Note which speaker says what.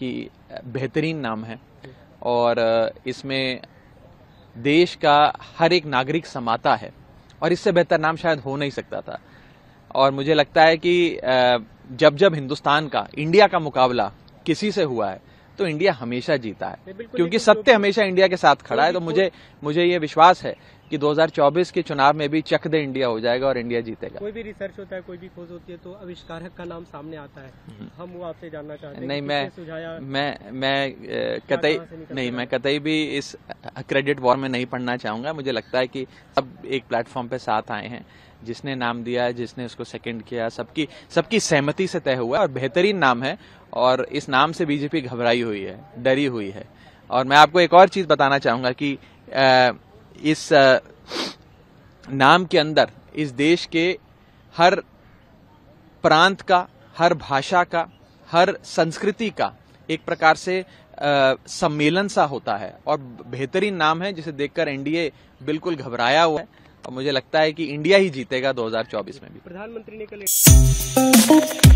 Speaker 1: कि बेहतरीन नाम है और इसमें देश का हर एक नागरिक समाता है और इससे बेहतर नाम शायद हो नहीं सकता था और मुझे लगता है कि जब जब हिंदुस्तान का इंडिया का मुकाबला किसी से हुआ है तो इंडिया हमेशा जीता है क्योंकि सत्य हमेशा इंडिया के साथ खड़ा है तो मुझे मुझे ये विश्वास है कि 2024 के चुनाव में भी चक दे इंडिया हो जाएगा और इंडिया जीतेगा कोई
Speaker 2: भी रिसर्च होता है कोई भी खोज होती है तो आविष्कारक का नाम सामने आता है हम्म। हम वो आपसे जानना चाहते हैं नहीं मैं
Speaker 1: मैं मैं कतई नहीं मैं कतई भी इस क्रेडिट वॉर में नहीं पढ़ना चाहूंगा मुझे लगता है कि सब एक प्लेटफॉर्म पे साथ आए हैं जिसने नाम दिया जिसने उसको सेकंड किया सबकी सबकी सहमति से तय हुआ और बेहतरीन नाम है और इस नाम से बीजेपी घबराई हुई है डरी हुई है और मैं आपको एक और चीज बताना चाहूंगा कि आ, इस नाम के अंदर इस देश के हर प्रांत का हर भाषा का हर संस्कृति का एक प्रकार से आ, सम्मेलन सा होता है और बेहतरीन नाम है जिसे देखकर एनडीए बिल्कुल घबराया हुआ है और मुझे लगता है कि इंडिया ही जीतेगा 2024 में भी
Speaker 2: प्रधानमंत्री ने कल